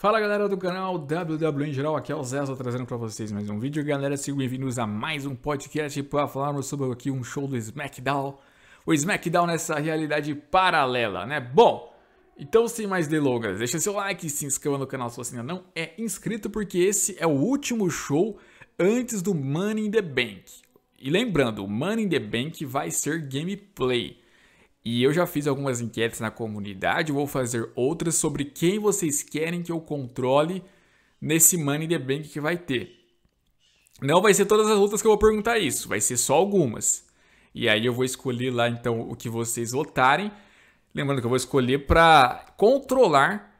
Fala galera do canal WW em geral, aqui é o Zezo trazendo para vocês mais um vídeo. Galera, sejam bem-vindos a mais um podcast para falarmos sobre aqui um show do SmackDown. O SmackDown nessa realidade paralela, né? Bom, então sem mais delongas, deixa seu like, se inscreva no canal se você ainda não é inscrito, porque esse é o último show antes do Money in the Bank. E lembrando, o Money in the Bank vai ser gameplay. E eu já fiz algumas enquetes na comunidade, vou fazer outras sobre quem vocês querem que eu controle nesse Money in the Bank que vai ter. Não vai ser todas as lutas que eu vou perguntar isso, vai ser só algumas. E aí eu vou escolher lá então o que vocês votarem. Lembrando que eu vou escolher para controlar,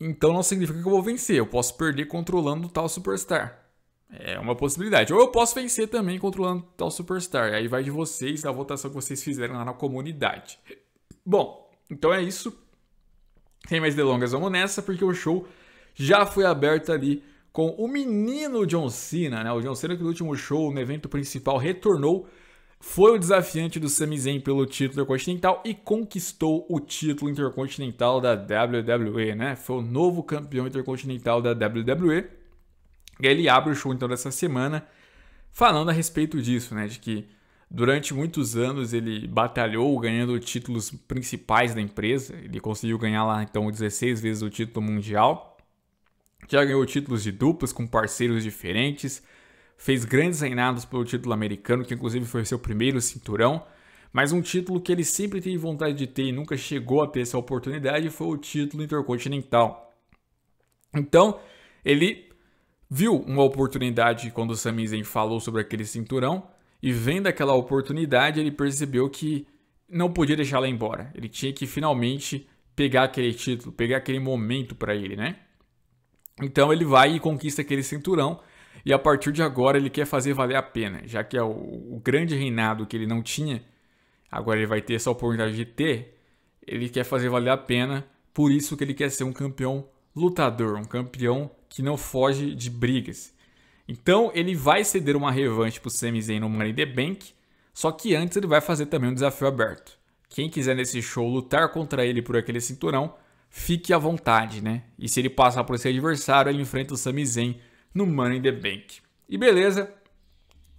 então não significa que eu vou vencer, eu posso perder controlando o tal superstar. É uma possibilidade. Ou eu posso vencer também controlando tal superstar. Aí vai de vocês, da votação que vocês fizeram lá na comunidade. Bom, então é isso. Sem mais delongas, vamos nessa, porque o show já foi aberto ali com o menino John Cena, né? O John Cena que no último show, no evento principal, retornou, foi o desafiante do Sami Zayn pelo título intercontinental e conquistou o título intercontinental da WWE, né? Foi o novo campeão intercontinental da WWE. E aí ele abre o show então dessa semana falando a respeito disso, né? De que durante muitos anos ele batalhou ganhando títulos principais da empresa. Ele conseguiu ganhar lá então 16 vezes o título mundial. Já ganhou títulos de duplas com parceiros diferentes. Fez grandes reinados pelo título americano, que inclusive foi seu primeiro cinturão. Mas um título que ele sempre teve vontade de ter e nunca chegou a ter essa oportunidade foi o título intercontinental. Então, ele viu uma oportunidade quando o Sami Zayn falou sobre aquele cinturão e vendo aquela oportunidade ele percebeu que não podia deixar ela embora. Ele tinha que finalmente pegar aquele título, pegar aquele momento para ele, né? Então ele vai e conquista aquele cinturão e a partir de agora ele quer fazer valer a pena, já que é o, o grande reinado que ele não tinha, agora ele vai ter essa oportunidade de ter. Ele quer fazer valer a pena, por isso que ele quer ser um campeão lutador, um campeão que não foge de brigas. Então ele vai ceder uma revanche para o Sami Zayn no Money the Bank, só que antes ele vai fazer também um desafio aberto. Quem quiser nesse show lutar contra ele por aquele cinturão, fique à vontade, né? E se ele passar por esse adversário, ele enfrenta o Sami Zayn no Money the Bank. E beleza,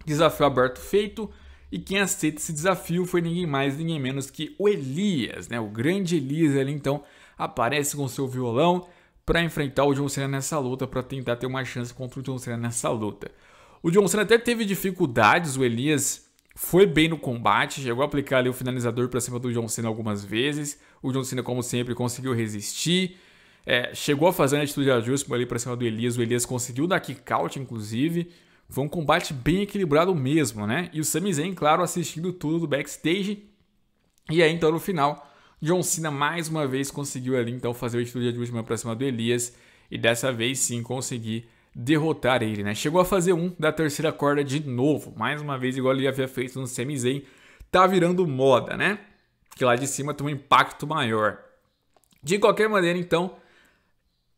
desafio aberto feito. E quem aceita esse desafio foi ninguém mais, ninguém menos que o Elias, né? O grande Elias ali então aparece com seu violão para enfrentar o John Cena nessa luta, para tentar ter uma chance contra o John Cena nessa luta. O John Cena até teve dificuldades, o Elias foi bem no combate, chegou a aplicar ali o finalizador para cima do John Cena algumas vezes. O John Cena, como sempre, conseguiu resistir. É, chegou a fazer uma atitude de ajuste ali para cima do Elias. O Elias conseguiu dar kick-out, inclusive. Foi um combate bem equilibrado mesmo, né? E o Sami Zayn, claro, assistindo tudo do backstage. E aí, então, no final, John Cena mais uma vez conseguiu ali então fazer o estudo de última pra cima do Elias e dessa vez sim conseguir derrotar ele, né? Chegou a fazer um da terceira corda de novo, mais uma vez igual ele havia feito no Sami Zayn, tá virando moda, né? Que lá de cima tem um impacto maior. De qualquer maneira, então,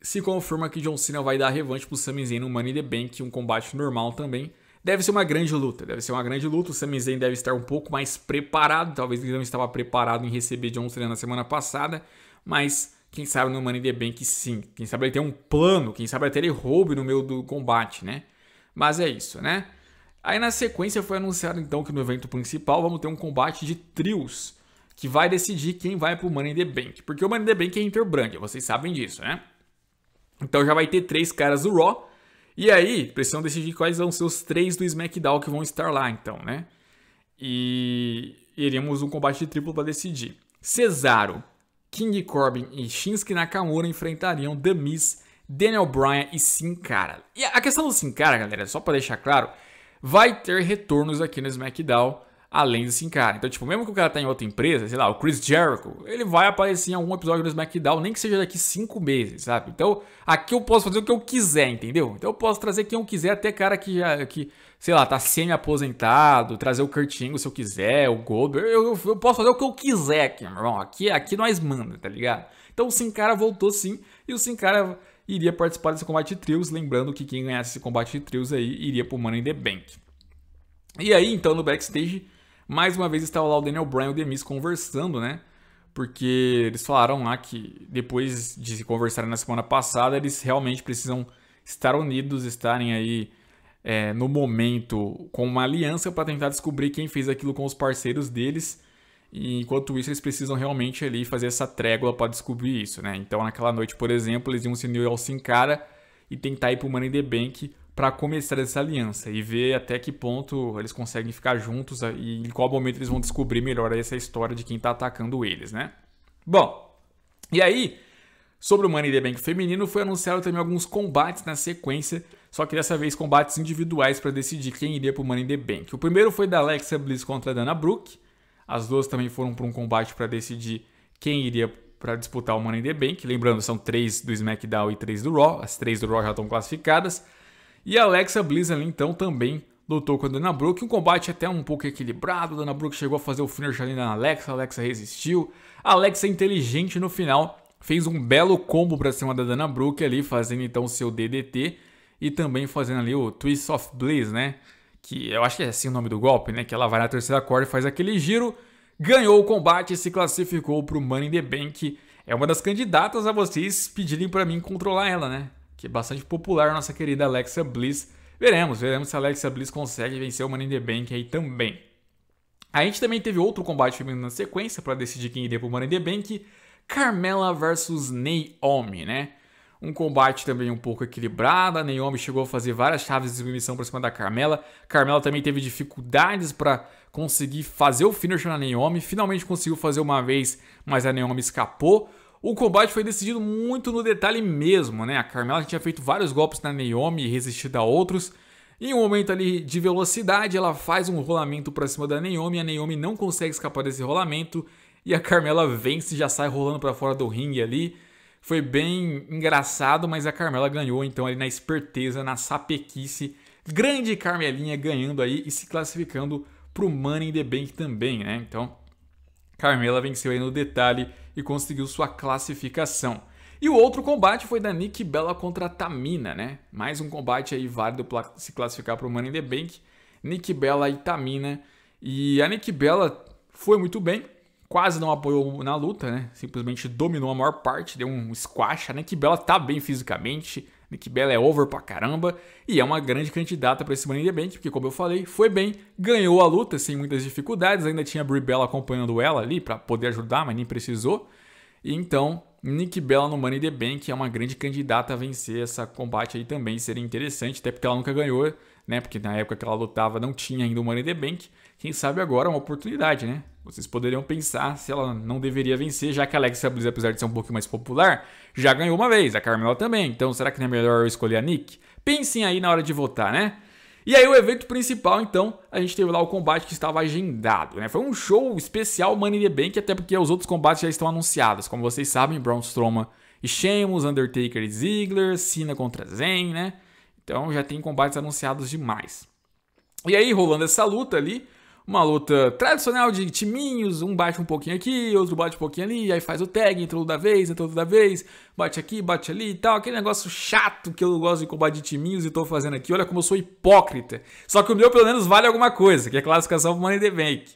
se confirma que John Cena vai dar revanche pro Sami Zayn no Money in the Bank, um combate normal também. Deve ser uma grande luta, deve ser uma grande luta. O Sami Zayn deve estar um pouco mais preparado. Talvez ele não estava preparado em receber John Cena na semana passada, mas quem sabe no Money the Bank sim. Quem sabe ele tem um plano, quem sabe até ele roube no meio do combate, né? Mas é isso, né? Aí na sequência foi anunciado então que no evento principal vamos ter um combate de trios que vai decidir quem vai pro Money in the Bank, porque o Money in the Bank é interbrand, vocês sabem disso, né? Então já vai ter três caras do Raw e aí, precisam decidir quais vão ser os três do SmackDown que vão estar lá, então, né? E iremos um combate de triplo para decidir. Cesaro, King Corbin e Shinsuke Nakamura enfrentariam The Miz, Daniel Bryan e Sin Cara. E a questão do Sin Cara, galera, só para deixar claro, vai ter retornos aqui no SmackDown além do Sin Cara. Então, tipo, mesmo que o cara tá em outra empresa, sei lá, o Chris Jericho, ele vai aparecer em algum episódio do SmackDown, nem que seja daqui cinco meses, sabe? Então, aqui eu posso fazer o que eu quiser, entendeu? Então eu posso trazer quem eu quiser, até cara que já, que, sei lá, tá semi-aposentado, trazer o Kurt Angle se eu quiser, o Goldberg, eu, eu, eu, posso fazer o que eu quiser aqui, meu irmão. Aqui, aqui nós manda, tá ligado? Então o Sin Cara voltou sim, e o Sin Cara iria participar desse combate de trios, lembrando que quem ganhasse esse combate de trios aí iria pro Money in the Bank. E aí, então, no backstage, mais uma vez estava lá o Daniel Bryan e o Demis conversando, né? Porque eles falaram lá que depois de se conversarem na semana passada, eles realmente precisam estar unidos, estarem aí é, no momento com uma aliança para tentar descobrir quem fez aquilo com os parceiros deles. E enquanto isso, eles precisam realmente ali fazer essa trégua para descobrir isso, né? Então, naquela noite, por exemplo, eles iam se unir ao Sin Cara e tentar ir para o Money the Bank para começar essa aliança e ver até que ponto eles conseguem ficar juntos e em qual momento eles vão descobrir melhor essa história de quem está atacando eles, né? Bom, e aí, sobre o Money the Bank feminino, foi anunciado também alguns combates na sequência, só que dessa vez combates individuais para decidir quem iria para o Money the Bank. O primeiro foi da Alexa Bliss contra a Dana Brooke, as duas também foram para um combate para decidir quem iria para disputar o Money the Bank, lembrando, são três do SmackDown e três do Raw, as três do Raw já estão classificadas, e Alexa Bliss ali então também lutou com a Dana Brooke, um combate até um pouco equilibrado, a Dana Brooke chegou a fazer o finish ali na Alexa, a Alexa resistiu, a Alexa inteligente no final, fez um belo combo para cima da Dana Brooke ali, fazendo então o seu DDT e também fazendo ali o Twist of Bliss, né? Que eu acho que é assim o nome do golpe, né? Que ela vai na terceira corda e faz aquele giro, ganhou o combate e se classificou para o Money in the Bank. É uma das candidatas a vocês pedirem para mim controlar ela, né? que é bastante popular, nossa querida Alexa Bliss. Veremos, veremos se a Alexa Bliss consegue vencer o Money in the Bank aí também. A gente também teve outro combate feminino na sequência para decidir quem iria pro Money in the Bank, Carmela versus Naomi, né? Um combate também um pouco equilibrado, a Naomi chegou a fazer várias chaves de submissão para cima da Carmela. Carmela também teve dificuldades para conseguir fazer o finisher na Naomi, finalmente conseguiu fazer uma vez, mas a Naomi escapou. O combate foi decidido muito no detalhe mesmo, né? A Carmela tinha feito vários golpes na Naomi e resistido a outros. Em um momento ali de velocidade, ela faz um rolamento para cima da Naomi, a Naomi não consegue escapar desse rolamento e a Carmela vence, já sai rolando para fora do ringue ali. Foi bem engraçado, mas a Carmela ganhou então ali na esperteza, na sapequice. Grande Carmelinha ganhando aí e se classificando para o Money in the Bank também, né? Então, Carmela venceu aí no detalhe e conseguiu sua classificação. E o outro combate foi da Nick Bella contra Tamina, né? Mais um combate aí válido para se classificar para o Money in the Bank. Nick Bella e Tamina. E a Nick Bella foi muito bem, quase não apoiou na luta, né? Simplesmente dominou a maior parte, deu um squash. A Nick Bella tá bem fisicamente, Nick Bella é over pra caramba e é uma grande candidata para esse Money in the Bank, porque como eu falei, foi bem, ganhou a luta sem muitas dificuldades, ainda tinha a Brie Bella acompanhando ela ali para poder ajudar, mas nem precisou. E então, Nick Bella no Money in the Bank é uma grande candidata a vencer essa combate aí também, seria interessante, até porque ela nunca ganhou, né? Porque na época que ela lutava não tinha ainda o Money in the Bank. Quem sabe agora é uma oportunidade, né? Vocês poderiam pensar se ela não deveria vencer, já que a Alexa Bliss, apesar de ser um pouco mais popular, já ganhou uma vez, a Carmela também. Então será que não é melhor eu escolher a Nick? Pensem aí na hora de votar, né? E aí o evento principal, então, a gente teve lá o combate que estava agendado, né? Foi um show especial Money in the Bank, até porque os outros combates já estão anunciados. Como vocês sabem, Braun Strowman e Sheamus, Undertaker e Ziggler, Cena contra Zayn, né? Então já tem combates anunciados demais. E aí, rolando essa luta ali, uma luta tradicional de timinhos, um bate um pouquinho aqui, outro bate um pouquinho ali, aí faz o tag, entra toda vez, entra toda vez, bate aqui, bate ali e tal, aquele negócio chato que eu gosto de combate de timinhos e tô fazendo aqui, olha como eu sou hipócrita. Só que o meu pelo menos vale alguma coisa, que é classificação pro Money the Bank.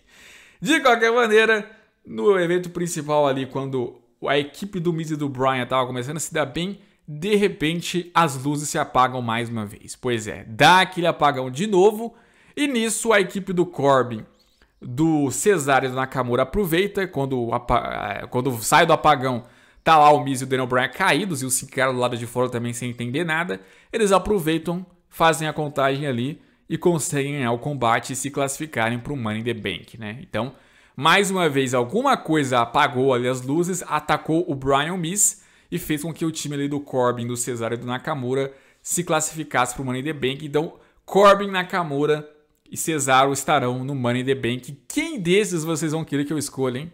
De qualquer maneira, no evento principal ali, quando a equipe do Miz e do Brian tava começando a se dar bem, de repente as luzes se apagam mais uma vez. Pois é, dá aquele apagão de novo e nisso a equipe do Corbin, do Cesário e do Nakamura aproveita, quando, eh, quando sai do apagão, tá lá o Miz e o Daniel Bryan caídos e os cinco caras do lado de fora também sem entender nada. Eles aproveitam, fazem a contagem ali e conseguem ganhar o combate e se classificarem para o Money in the Bank, né? Então, mais uma vez, alguma coisa apagou ali as luzes, atacou o Brian Miz e fez com que o time ali do Corbin, do Cesário e do Nakamura se classificasse para o Money in the Bank. Então, Corbin, Nakamura e Cesaro estarão no Money in the Bank. Quem desses vocês vão querer que eu escolha, hein?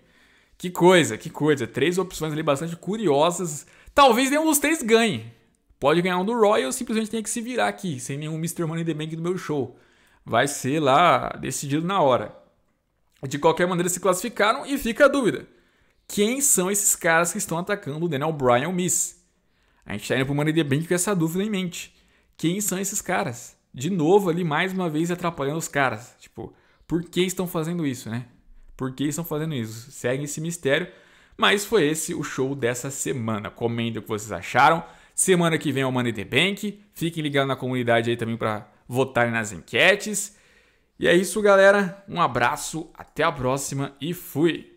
Que coisa, que coisa. Três opções ali bastante curiosas. Talvez nenhum dos três ganhe. Pode ganhar um do Royal, simplesmente tem que se virar aqui, sem nenhum Mr. Money in the Bank do meu show. Vai ser lá decidido na hora. De qualquer maneira, se classificaram e fica a dúvida. Quem são esses caras que estão atacando o Daniel Bryan ou Miss? A gente está indo para o Money in the Bank com essa dúvida em mente. Quem são esses caras? de novo ali, mais uma vez, atrapalhando os caras. Tipo, por que estão fazendo isso, né? Por que estão fazendo isso? Segue esse mistério. Mas foi esse o show dessa semana. Comentem o que vocês acharam. Semana que vem é o Money the Bank. Fiquem ligados na comunidade aí também para votarem nas enquetes. E é isso, galera. Um abraço, até a próxima e fui!